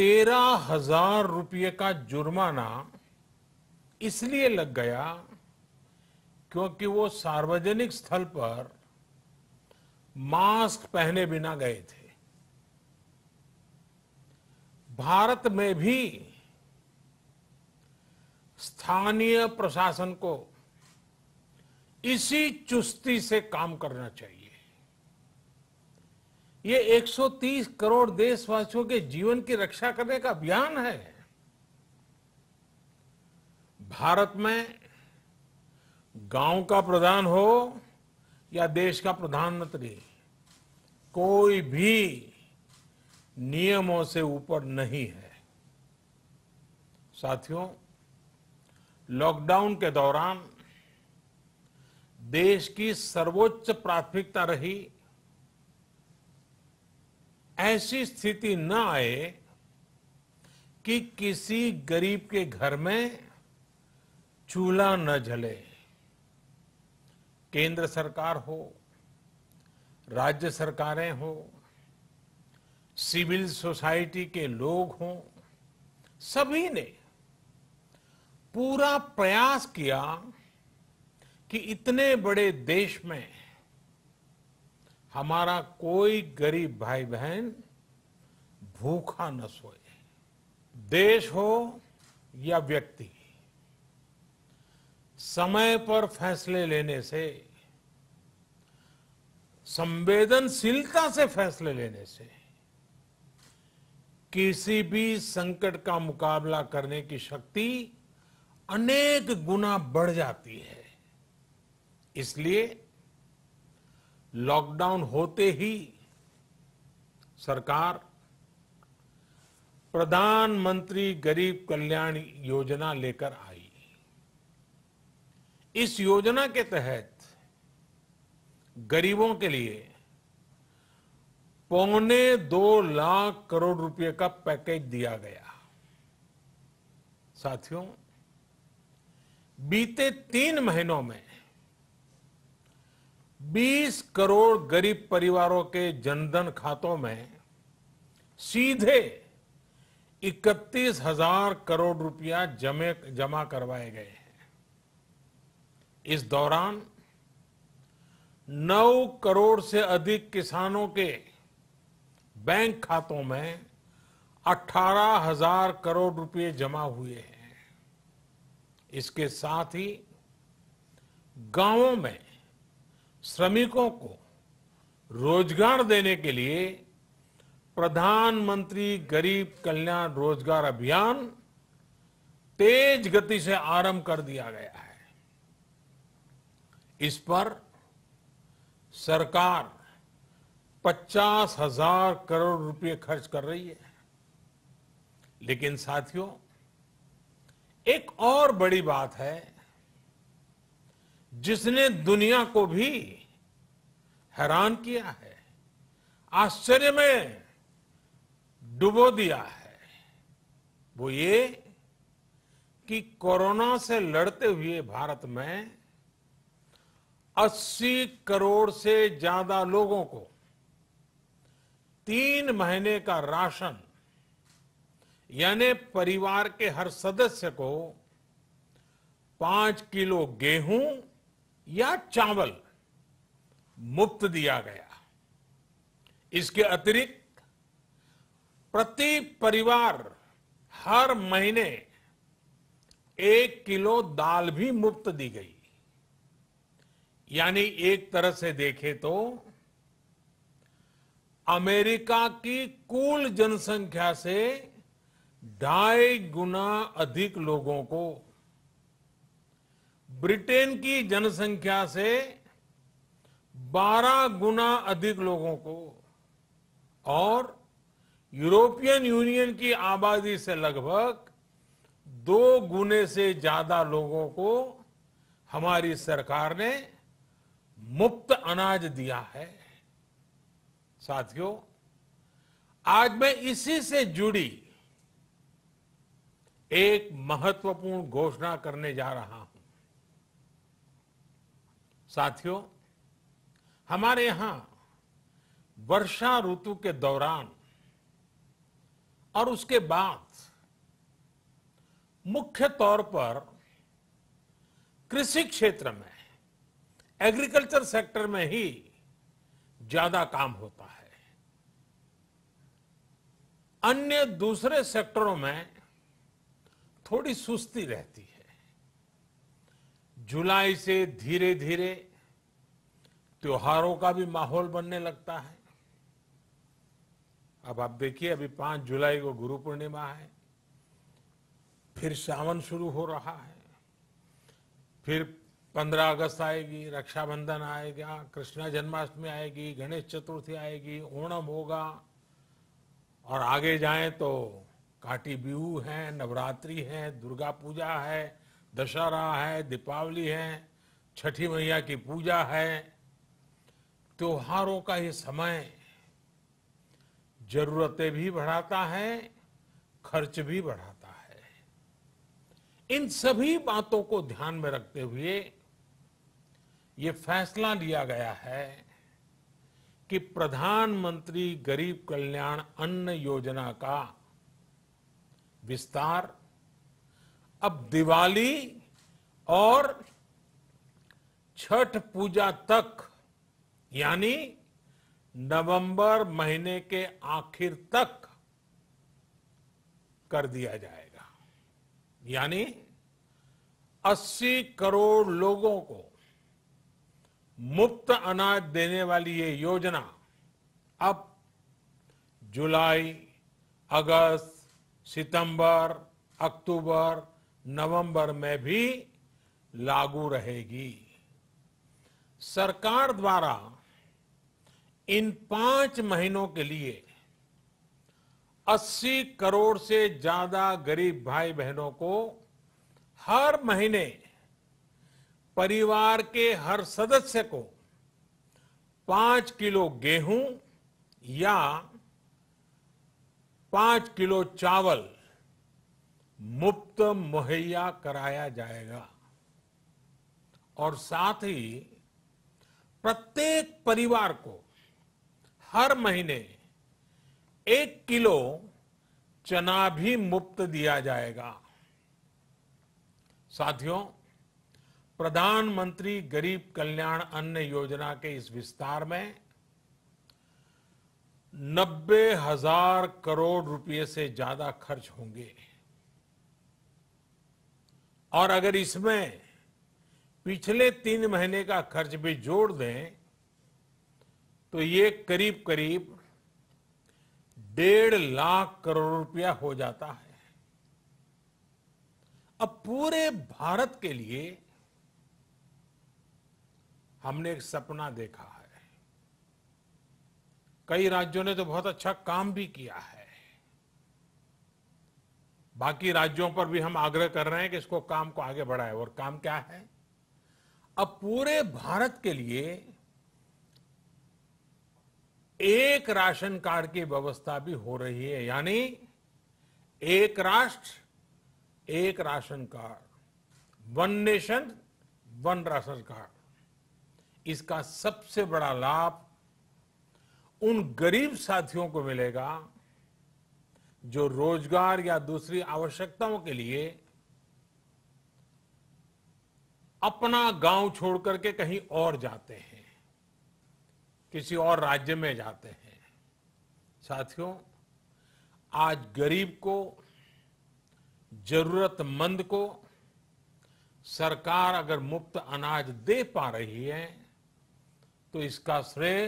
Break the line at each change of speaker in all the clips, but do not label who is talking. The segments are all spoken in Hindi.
तेरह हजार रुपये का जुर्माना इसलिए लग गया क्योंकि वो सार्वजनिक स्थल पर मास्क पहने बिना गए थे भारत में भी स्थानीय प्रशासन को इसी चुस्ती से काम करना चाहिए ये 130 करोड़ देशवासियों के जीवन की रक्षा करने का अभियान है भारत में गांव का प्रधान हो या देश का प्रधानमंत्री कोई भी नियमों से ऊपर नहीं है साथियों लॉकडाउन के दौरान देश की सर्वोच्च प्राथमिकता रही ऐसी स्थिति न आए कि किसी गरीब के घर में चूल्हा न जले केंद्र सरकार हो राज्य सरकारें हो सिविल सोसाइटी के लोग हों सभी ने पूरा प्रयास किया कि इतने बड़े देश में हमारा कोई गरीब भाई बहन भूखा न सोए देश हो या व्यक्ति समय पर फैसले लेने से संवेदनशीलता से फैसले लेने से किसी भी संकट का मुकाबला करने की शक्ति अनेक गुना बढ़ जाती है इसलिए लॉकडाउन होते ही सरकार प्रधानमंत्री गरीब कल्याण योजना लेकर आई इस योजना के तहत गरीबों के लिए पौने दो लाख करोड़ रुपए का पैकेज दिया गया साथियों बीते तीन महीनों में 20 करोड़ गरीब परिवारों के जनधन खातों में सीधे इकतीस हजार करोड़ रुपया जमे जमा करवाए गए हैं इस दौरान 9 करोड़ से अधिक किसानों के बैंक खातों में अठारह हजार करोड़ रुपए जमा हुए हैं इसके साथ ही गांवों में श्रमिकों को रोजगार देने के लिए प्रधानमंत्री गरीब कल्याण रोजगार अभियान तेज गति से आरंभ कर दिया गया है इस पर सरकार पचास हजार करोड़ रुपए खर्च कर रही है लेकिन साथियों एक और बड़ी बात है जिसने दुनिया को भी हैरान किया है आश्चर्य में डुबो दिया है वो ये कि कोरोना से लड़ते हुए भारत में 80 करोड़ से ज्यादा लोगों को तीन महीने का राशन यानी परिवार के हर सदस्य को पांच किलो गेहूं या चावल मुफ्त दिया गया इसके अतिरिक्त प्रति परिवार हर महीने एक किलो दाल भी मुफ्त दी गई यानी एक तरह से देखें तो अमेरिका की कुल जनसंख्या से ढाई गुना अधिक लोगों को ब्रिटेन की जनसंख्या से 12 गुना अधिक लोगों को और यूरोपियन यूनियन की आबादी से लगभग दो गुने से ज्यादा लोगों को हमारी सरकार ने मुफ्त अनाज दिया है साथियों आज मैं इसी से जुड़ी एक महत्वपूर्ण घोषणा करने जा रहा हूं साथियों हमारे यहां वर्षा ऋतु के दौरान और उसके बाद मुख्य तौर पर कृषि क्षेत्र में एग्रीकल्चर सेक्टर में ही ज्यादा काम होता है अन्य दूसरे सेक्टरों में थोड़ी सुस्ती रहती है जुलाई से धीरे धीरे त्योहारों का भी माहौल बनने लगता है अब आप देखिए अभी पांच जुलाई को गुरु पूर्णिमा है फिर सावन शुरू हो रहा है फिर पंद्रह अगस्त आएगी रक्षाबंधन आएगा कृष्णा जन्माष्टमी आएगी गणेश चतुर्थी आएगी ओणम होगा और आगे जाएं तो काटी बिहू है नवरात्रि है दुर्गा पूजा है दशहरा है दीपावली है छठी मैया की पूजा है त्योहारों का ये समय जरूरतें भी बढ़ाता है खर्च भी बढ़ाता है इन सभी बातों को ध्यान में रखते हुए ये फैसला लिया गया है कि प्रधानमंत्री गरीब कल्याण अन्न योजना का विस्तार अब दिवाली और छठ पूजा तक यानी नवंबर महीने के आखिर तक कर दिया जाएगा यानी 80 करोड़ लोगों को मुफ्त अनाज देने वाली ये योजना अब जुलाई अगस्त सितंबर अक्टूबर नवंबर में भी लागू रहेगी सरकार द्वारा इन पांच महीनों के लिए 80 करोड़ से ज्यादा गरीब भाई बहनों को हर महीने परिवार के हर सदस्य को पांच किलो गेहूं या पांच किलो चावल मुफ्त मुहैया कराया जाएगा और साथ ही प्रत्येक परिवार को हर महीने एक किलो चना भी मुफ्त दिया जाएगा साथियों प्रधानमंत्री गरीब कल्याण अन्न योजना के इस विस्तार में नब्बे हजार करोड़ रुपए से ज्यादा खर्च होंगे और अगर इसमें पिछले तीन महीने का खर्च भी जोड़ दें तो ये करीब करीब डेढ़ लाख करोड़ रुपया हो जाता है अब पूरे भारत के लिए हमने एक सपना देखा है कई राज्यों ने तो बहुत अच्छा काम भी किया है बाकी राज्यों पर भी हम आग्रह कर रहे हैं कि इसको काम को आगे बढ़ाए और काम क्या है अब पूरे भारत के लिए एक राशन कार्ड की व्यवस्था भी हो रही है यानी एक राष्ट्र एक ration card one nation one ration card इसका सबसे बड़ा लाभ उन गरीब साथियों को मिलेगा जो रोजगार या दूसरी आवश्यकताओं के लिए अपना गांव छोड़ करके कहीं और जाते हैं किसी और राज्य में जाते हैं साथियों आज गरीब को जरूरतमंद को सरकार अगर मुफ्त अनाज दे पा रही है तो इसका श्रेय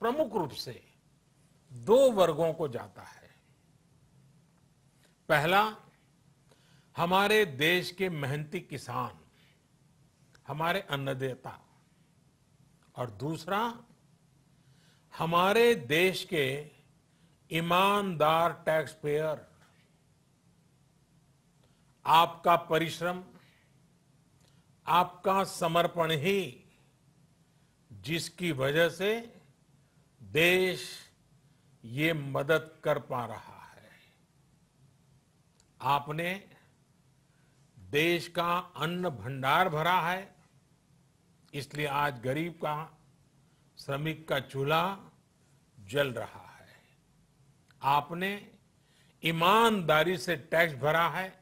प्रमुख रूप से दो वर्गों को जाता है पहला हमारे देश के मेहनती किसान हमारे अन्नदाता और दूसरा हमारे देश के ईमानदार टैक्स पेयर आपका परिश्रम आपका समर्पण ही जिसकी वजह से देश ये मदद कर पा रहा आपने देश का अन्न भंडार भरा है इसलिए आज गरीब का श्रमिक का चूल्हा जल रहा है आपने ईमानदारी से टैक्स भरा है